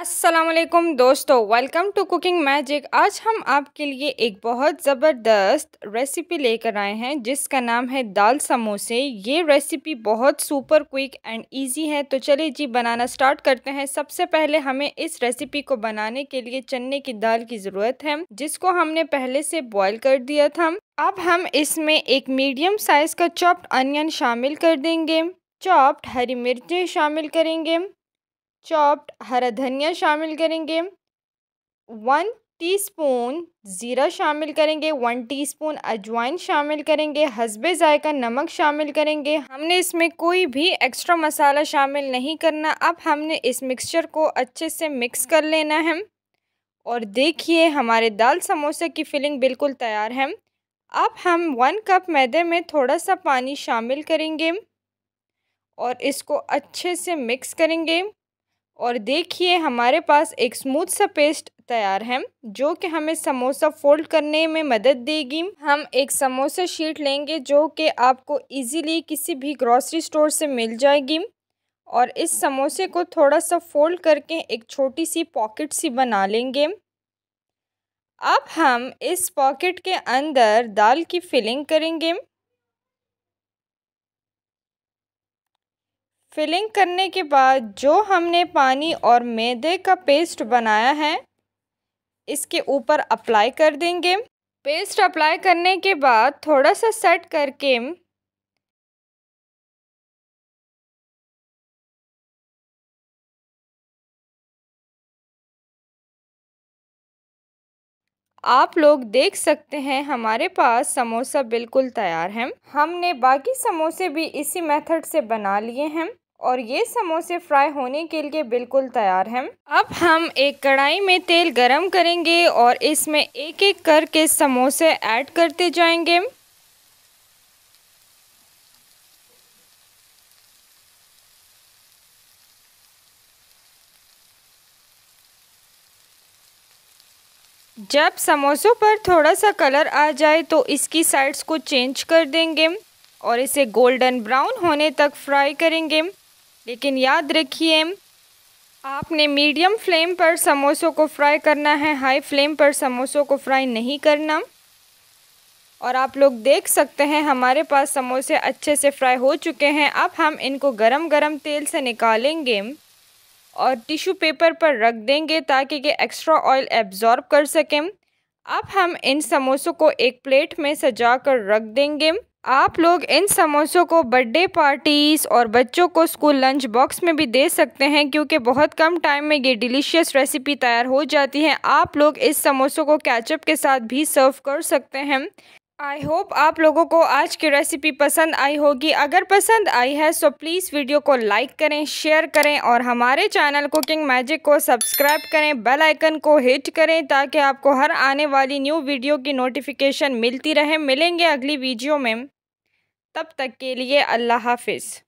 असलम दोस्तों welcome to cooking magic आज हम आपके लिए एक बहुत ज़बरदस्त रेसिपी लेकर आए हैं जिसका नाम है दाल समोसे ये रेसिपी बहुत सुपर क्विक एंड इजी है तो चलिए जी बनाना स्टार्ट करते हैं सबसे पहले हमें इस रेसिपी को बनाने के लिए चने की दाल की ज़रूरत है जिसको हमने पहले से बॉयल कर दिया था अब हम इसमें एक मीडियम साइज़ का चॉप्ड अनियन शामिल कर देंगे चॉप्ड हरी मिर्चें शामिल करेंगे चॉप्ड हरा धनिया शामिल करेंगे वन टीस्पून ज़ीरा शामिल करेंगे वन टीस्पून अजवाइन शामिल करेंगे हसबे ज़ायका नमक शामिल करेंगे हमने इसमें कोई भी एक्स्ट्रा मसाला शामिल नहीं करना अब हमने इस मिक्सचर को अच्छे से मिक्स कर लेना है और देखिए हमारे दाल समोसे की फिलिंग बिल्कुल तैयार है अब हम वन कप मैदे में थोड़ा सा पानी शामिल करेंगे और इसको अच्छे से मिक्स करेंगे और देखिए हमारे पास एक स्मूथ सा पेस्ट तैयार है जो कि हमें समोसा फोल्ड करने में मदद देगी हम एक समोसा शीट लेंगे जो कि आपको इजीली किसी भी ग्रॉसरी स्टोर से मिल जाएगी और इस समोसे को थोड़ा सा फोल्ड करके एक छोटी सी पॉकेट सी बना लेंगे अब हम इस पॉकेट के अंदर दाल की फिलिंग करेंगे फिलिंग करने के बाद जो हमने पानी और मैदे का पेस्ट बनाया है इसके ऊपर अप्लाई कर देंगे पेस्ट अप्लाई करने के बाद थोड़ा सा सेट करके आप लोग देख सकते हैं हमारे पास समोसा बिल्कुल तैयार है हमने बाकी समोसे भी इसी मेथड से बना लिए हैं और ये समोसे फ्राई होने के लिए बिल्कुल तैयार हैं अब हम एक कढ़ाई में तेल गरम करेंगे और इसमें एक एक करके समोसे ऐड करते जाएंगे जब समोसों पर थोड़ा सा कलर आ जाए तो इसकी साइड्स को चेंज कर देंगे और इसे गोल्डन ब्राउन होने तक फ्राई करेंगे लेकिन याद रखिए आपने मीडियम फ्लेम पर समोसों को फ्राई करना है हाई फ्लेम पर समोसों को फ्राई नहीं करना और आप लोग देख सकते हैं हमारे पास समोसे अच्छे से फ्राई हो चुके हैं अब हम इनको गरम गरम तेल से निकालेंगे और टिश्यू पेपर पर रख देंगे ताकि कि एक्स्ट्रा ऑयल एब्जॉर्ब कर सकें अब हम इन समोसों को एक प्लेट में सजा कर रख देंगे आप लोग इन समोसों को बर्थडे पार्टीज़ और बच्चों को स्कूल लंच बॉक्स में भी दे सकते हैं क्योंकि बहुत कम टाइम में ये डिलीशियस रेसिपी तैयार हो जाती है आप लोग इस समोसों को कैचअप के साथ भी सर्व कर सकते हैं आई होप आप लोगों को आज की रेसिपी पसंद आई होगी अगर पसंद आई है सो प्लीज़ वीडियो को लाइक करें शेयर करें और हमारे चैनल कुकिंग मैजिक को सब्सक्राइब करें बेल आइकन को हिट करें ताकि आपको हर आने वाली न्यू वीडियो की नोटिफिकेशन मिलती रहे मिलेंगे अगली वीडियो में तब तक के लिए अल्लाह हाफिज़